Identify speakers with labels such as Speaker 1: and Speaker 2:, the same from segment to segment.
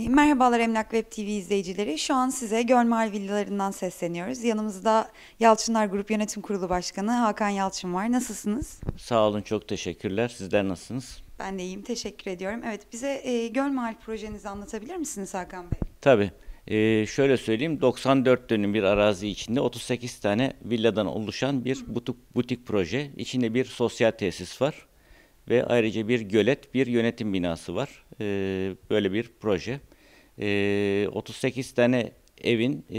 Speaker 1: Ee, merhabalar Emlak Web TV izleyicileri. Şu an size Gölmar Villalarından sesleniyoruz. Yanımızda Yalçınlar Grup Yönetim Kurulu Başkanı Hakan Yalçın var. Nasılsınız?
Speaker 2: Sağ olun, çok teşekkürler. Sizler nasılsınız?
Speaker 1: Ben de iyiyim, teşekkür ediyorum. Evet, bize e, Gölmar projenizi anlatabilir misiniz Hakan Bey?
Speaker 2: Tabii. E, şöyle söyleyeyim, 94 dönüm bir arazi içinde 38 tane villadan oluşan bir butik, butik proje. İçinde bir sosyal tesis var ve ayrıca bir gölet, bir yönetim binası var. E, böyle bir proje e, 38 tane evin e,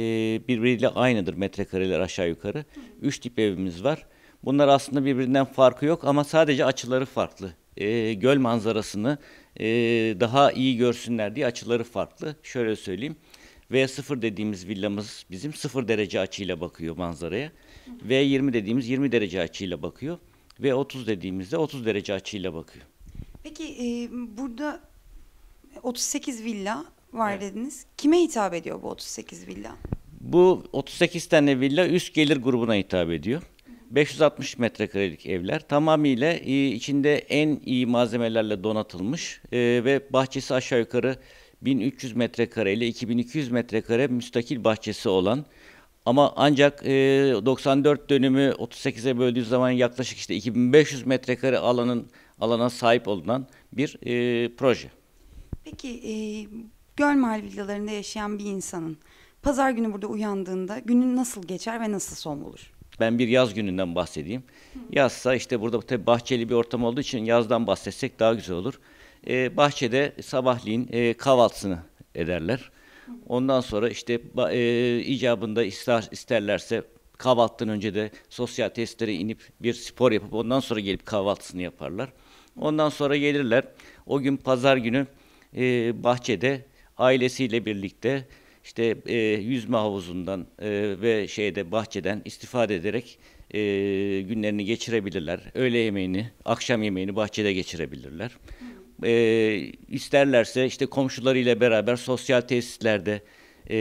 Speaker 2: birbiriyle aynıdır metrekareler aşağı yukarı. Üç tip evimiz var. Bunlar aslında birbirinden farkı yok ama sadece açıları farklı. E, göl manzarasını e, daha iyi görsünler diye açıları farklı. Şöyle söyleyeyim. V0 dediğimiz villamız bizim 0 derece açıyla bakıyor manzaraya. V20 dediğimiz 20 derece açıyla bakıyor. V30 dediğimizde 30 derece açıyla bakıyor.
Speaker 1: Peki e, burada 38 villa var evet. dediniz. Kime hitap ediyor bu 38 villa?
Speaker 2: Bu 38 tane villa üst gelir grubuna hitap ediyor. 560 metrekarelik evler tamamıyla e, içinde en iyi malzemelerle donatılmış e, ve bahçesi aşağı yukarı 1300 metrekare ile 2200 metrekare müstakil bahçesi olan ama ancak 94 e, dönümü 38'e böldüğü zaman yaklaşık işte 2500 metrekare alanın alana sahip olunan bir proje.
Speaker 1: Peki Gölmahal villalarında yaşayan bir insanın pazar günü burada uyandığında günün nasıl geçer ve nasıl son bulur?
Speaker 2: Ben bir yaz gününden bahsedeyim. Yazsa işte burada tabii bahçeli bir ortam olduğu için yazdan bahsetsek daha güzel olur. Ee, bahçede sabahleyin e, kahvaltısını ederler. Ondan sonra işte e, icabında ister, isterlerse kahvaltıdan önce de sosyal testlere inip bir spor yapıp ondan sonra gelip kahvaltısını yaparlar. Ondan sonra gelirler. O gün pazar günü e, bahçede ailesiyle birlikte işte e, yüzme havuzundan e, ve şeyde bahçeden istifade ederek e, günlerini geçirebilirler. Öğle yemeğini, akşam yemeğini bahçede geçirebilirler. Hmm. E, isterlerse işte komşularıyla beraber sosyal tesislerde e,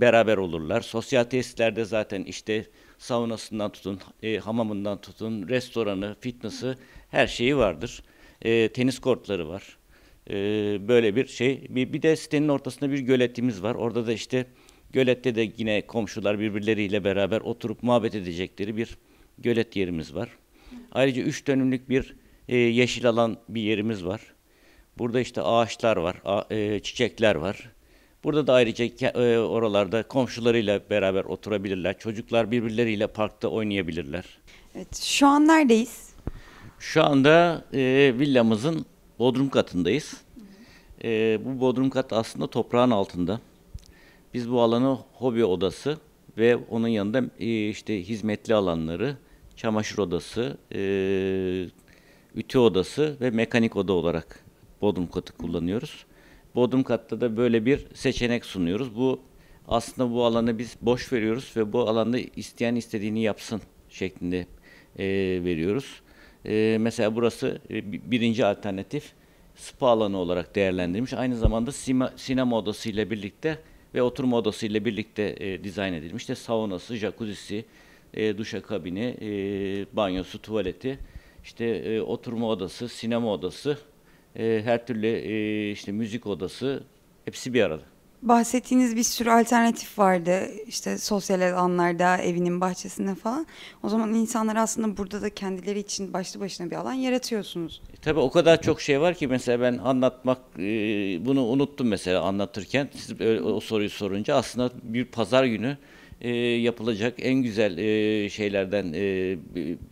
Speaker 2: beraber olurlar. Sosyal tesislerde zaten işte saunasından tutun, e, hamamından tutun, restoranı, fitness'ı her şeyi vardır. E, tenis kortları var. Ee, böyle bir şey. Bir, bir de sitenin ortasında bir göletimiz var. Orada da işte gölette de yine komşular birbirleriyle beraber oturup muhabbet edecekleri bir gölet yerimiz var. Ayrıca üç dönümlük bir e, yeşil alan bir yerimiz var. Burada işte ağaçlar var, a, e, çiçekler var. Burada da ayrıca e, oralarda komşularıyla beraber oturabilirler. Çocuklar birbirleriyle parkta oynayabilirler.
Speaker 1: Evet, şu an neredeyiz?
Speaker 2: Şu anda e, villamızın bodrum katındayız. E, bu bodrum kat aslında toprağın altında. Biz bu alanı hobi odası ve onun yanında e, işte hizmetli alanları, çamaşır odası, e, ütü odası ve mekanik oda olarak bodrum katı kullanıyoruz. Bodrum katta da böyle bir seçenek sunuyoruz. Bu aslında bu alanı biz boş veriyoruz ve bu alanda isteyen istediğini yapsın şeklinde e, veriyoruz. E, mesela burası e, birinci alternatif spa alanı olarak değerlendirilmiş. Aynı zamanda sima, sinema odası ile birlikte ve oturma odası ile birlikte e, dizayn edilmiş. İşte saunası, jacuzzi, e, kabini, e, banyosu, tuvaleti, işte e, oturma odası, sinema odası, e, her türlü e, işte müzik odası hepsi bir arada
Speaker 1: bahsettiğiniz bir sürü alternatif vardı. İşte sosyal alanlarda, evinin bahçesinde falan. O zaman insanlar aslında burada da kendileri için başlı başına bir alan yaratıyorsunuz.
Speaker 2: E, tabii o kadar çok şey var ki mesela ben anlatmak e, bunu unuttum mesela anlatırken. Siz öyle, o soruyu sorunca aslında bir pazar günü e, yapılacak en güzel şeylerden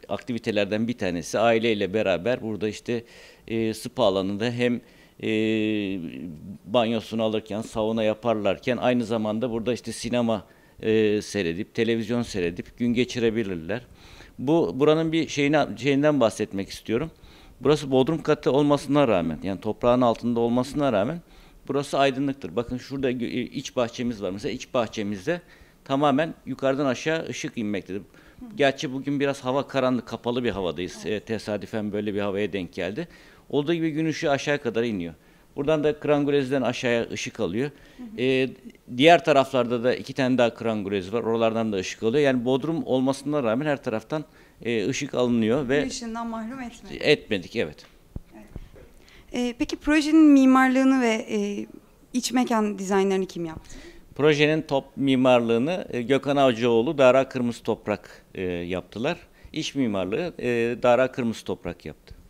Speaker 2: aktivitelerden bir tanesi aileyle beraber burada işte spa alanında hem e, banyosunu alırken, sauna yaparlarken aynı zamanda burada işte sinema e, seyredip, televizyon seyredip gün geçirebilirler. Bu buranın bir şeyine, şeyinden bahsetmek istiyorum. Burası bodrum katı olmasına rağmen yani toprağın altında olmasına rağmen burası aydınlıktır. Bakın şurada e, iç bahçemiz var. Mesela iç bahçemizde tamamen yukarıdan aşağı ışık inmektedir. Gerçi bugün biraz hava karanlık, kapalı bir havadayız. E, tesadüfen böyle bir havaya denk geldi. Olduğu gibi gün ışığı aşağı kadar iniyor. Buradan da krangurezden aşağıya ışık alıyor. Ee, diğer taraflarda da iki tane daha krangurez var. Oralardan da ışık alıyor. Yani bodrum olmasına rağmen her taraftan e, ışık alınıyor. ve Işığından
Speaker 1: mahrum etmedik.
Speaker 2: Etmedik, evet. evet.
Speaker 1: Ee, peki projenin mimarlığını ve e, iç mekan dizaynlarını kim yaptı?
Speaker 2: Projenin top mimarlığını e, Gökhan Avcıoğlu, Dara Kırmızı Toprak e, yaptılar. İç mimarlığı e, Dara Kırmızı Toprak yaptı.